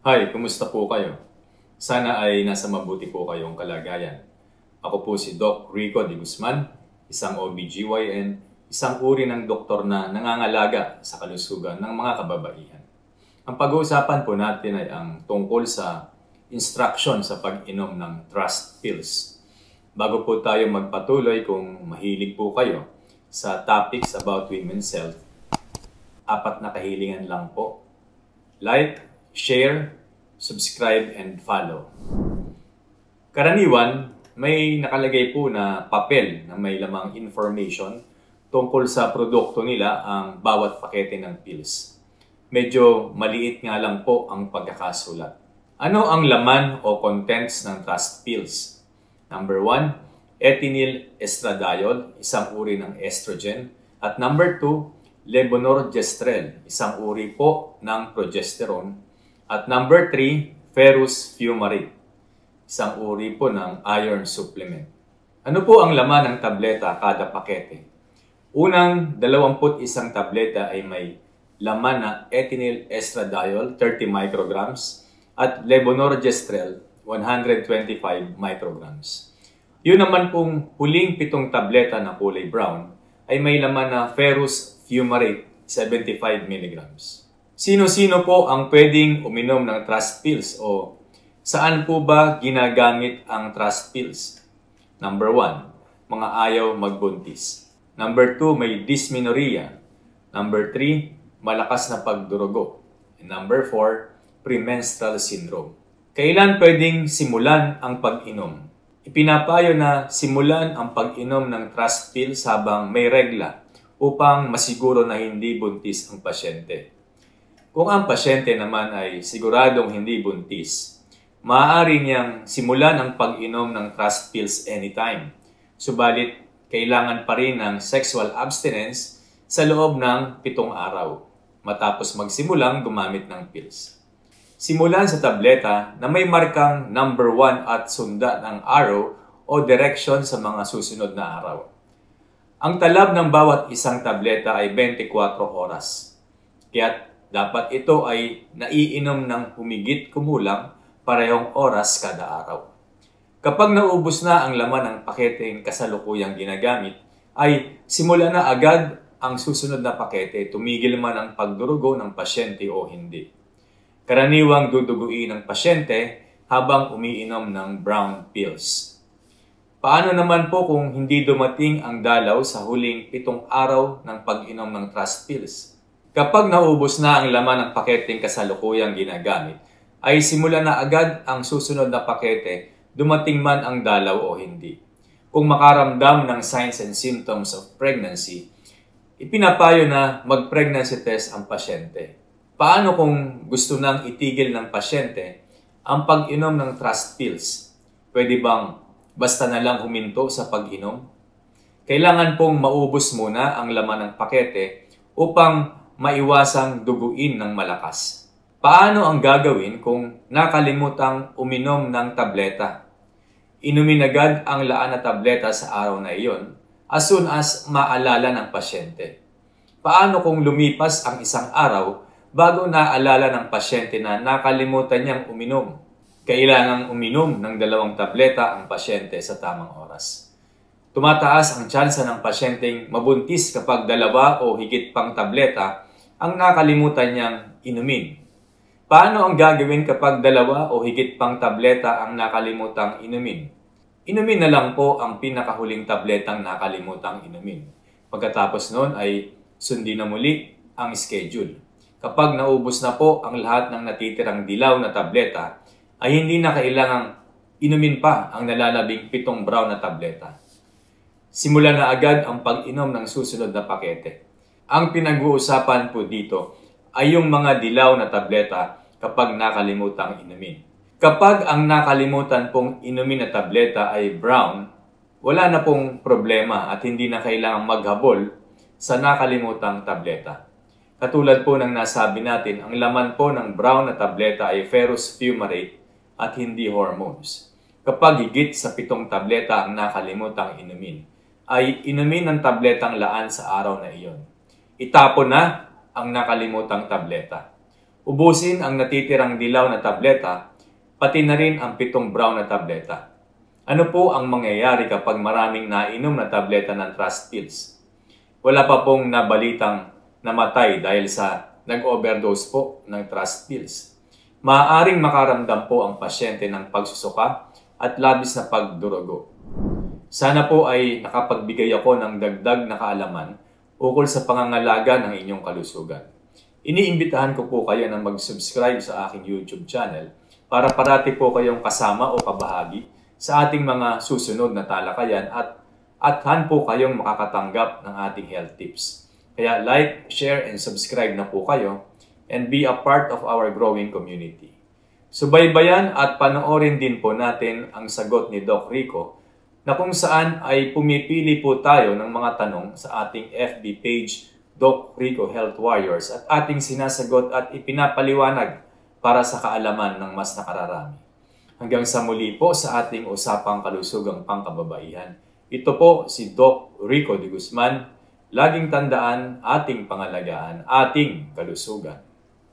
Hi, kumusta po kayo? Sana ay nasa mabuti po kayong kalagayan. Ako po si Doc Rico de Guzman, isang OBGYN, isang uri ng doktor na nangangalaga sa kalusugan ng mga kababaihan. Ang pag-uusapan po natin ay ang tungkol sa instruction sa pag-inom ng trust pills. Bago po tayo magpatuloy kung mahilig po kayo sa topics about women's health, apat na kahilingan lang po. Like, share, subscribe, and follow. Karaniwan, may nakalagay po na papel na may lamang information tungkol sa produkto nila ang bawat pakete ng pills. Medyo maliit nga lang po ang pagkakasulat. Ano ang laman o contents ng trust pills? Number 1, ethinyl estradiol, isang uri ng estrogen. At number 2, levonorgestrel, isang uri po ng progesterone at number 3, ferrous fumarate, isang uri po ng iron supplement. Ano po ang laman ng tableta kada pakete? Unang 21 tableta ay may laman na ethinyl estradiol 30 micrograms at levonorgestrel 125 micrograms. Yun naman pong huling pitong tableta na kulay brown ay may laman na ferrous fumarate 75 milligrams. Sino-sino po ang pwedeng uminom ng trust pills o saan po ba ginagamit ang trust pills? Number 1, mga ayaw magbuntis. Number 2, may dysmenorrhea. Number 3, malakas na pagdurugo. number 4, premenstrual syndrome. Kailan pwedeng simulan ang pag-inom? Ipinapayo na simulan ang pag-inom ng trust pills habang may regla upang masiguro na hindi buntis ang pasyente. Kung ang pasyente naman ay siguradong hindi buntis, maaari niyang simulan ang pag-inom ng trust pills anytime. Subalit, kailangan pa rin ng sexual abstinence sa loob ng pitong araw matapos magsimulang gumamit ng pills. Simulan sa tableta na may markang number 1 at sundan ang arrow o direction sa mga susunod na araw. Ang talab ng bawat isang tableta ay 24 oras. Kaya dapat ito ay naiinom ng humigit kumulang parehong oras kada araw. Kapag naubos na ang laman ng paketeng kasalukuyang ginagamit, ay simula na agad ang susunod na pakete tumigil man ang pagdurugo ng pasyente o hindi. Karaniwang duduguin ng pasyente habang umiinom ng brown pills. Paano naman po kung hindi dumating ang dalaw sa huling pitong araw ng pag-inom ng trust pills? Kapag naubos na ang laman ng paketeng kasalukuyang ginagamit, ay simula na agad ang susunod na pakete dumating man ang dalaw o hindi. Kung makaramdam ng signs and symptoms of pregnancy, ipinapayo na mag-pregnancy test ang pasyente. Paano kung gusto nang itigil ng pasyente ang pag-inom ng trust pills? Pwede bang basta na lang huminto sa pag-inom? Kailangan pong maubos muna ang laman ng pakete upang maiwasang duguin ng malakas. Paano ang gagawin kung nakalimutang uminom ng tableta? Inumin agad ang laan na tableta sa araw na iyon as soon as maalala ng pasyente. Paano kung lumipas ang isang araw bago naalala ng pasyente na nakalimutan niyang uminom? Kailangang uminom ng dalawang tableta ang pasyente sa tamang oras. Tumataas ang tsansa ng pasyenteng mabuntis kapag dalawa o higit pang tableta ang nakalimutan niyang inumin. Paano ang gagawin kapag dalawa o higit pang tableta ang nakalimutang inumin? Inumin na lang po ang pinakahuling tabletang nakalimutang inumin. Pagkatapos noon ay sundin na muli ang schedule. Kapag naubos na po ang lahat ng natitirang dilaw na tableta, ay hindi na kailangang inumin pa ang nalalabing pitong brown na tableta. Simula na agad ang pag-inom ng susunod na pakete. Ang pinag-uusapan po dito ay yung mga dilaw na tableta kapag nakalimutang inumin. Kapag ang nakalimutan pong inumin na tableta ay brown, wala na pong problema at hindi na kailangang maghabol sa nakalimutang tableta. Katulad po ng nasabi natin, ang laman po ng brown na tableta ay ferrous fumarate at hindi hormones. Kapag higit sa pitong tableta ang nakalimutang inumin, ay inumin ng tabletang laan sa araw na iyon. Itapon na ang nakalimutang tableta. Ubusin ang natitirang dilaw na tableta, pati na rin ang pitong brown na tableta. Ano po ang mangyayari kapag maraming nainom na tableta ng trust pills? Wala pa pong nabalitang namatay dahil sa nag-overdose po ng trust pills. Maaaring makaramdam po ang pasyente ng pagsusuka at labis na pagdurugo. Sana po ay nakapagbigay ako ng dagdag na kaalaman ukol sa pangangalaga ng inyong kalusugan. Iniimbitahan ko po kayo na mag-subscribe sa aking YouTube channel para parati po kayong kasama o kabahagi sa ating mga susunod na talakayan at at han po kayong makakatanggap ng ating health tips. Kaya like, share, and subscribe na po kayo and be a part of our growing community. Subaybayan at panoorin din po natin ang sagot ni Doc Rico na kung saan ay pumipili po tayo ng mga tanong sa ating FB page Doc Rico Health Warriors at ating sinasagot at ipinapaliwanag para sa kaalaman ng mas nakararami. Hanggang sa muli po sa ating usapang kalusugang pangkababaihan. Ito po si Doc Rico de Guzman. Laging tandaan ating pangalagaan, ating kalusugan.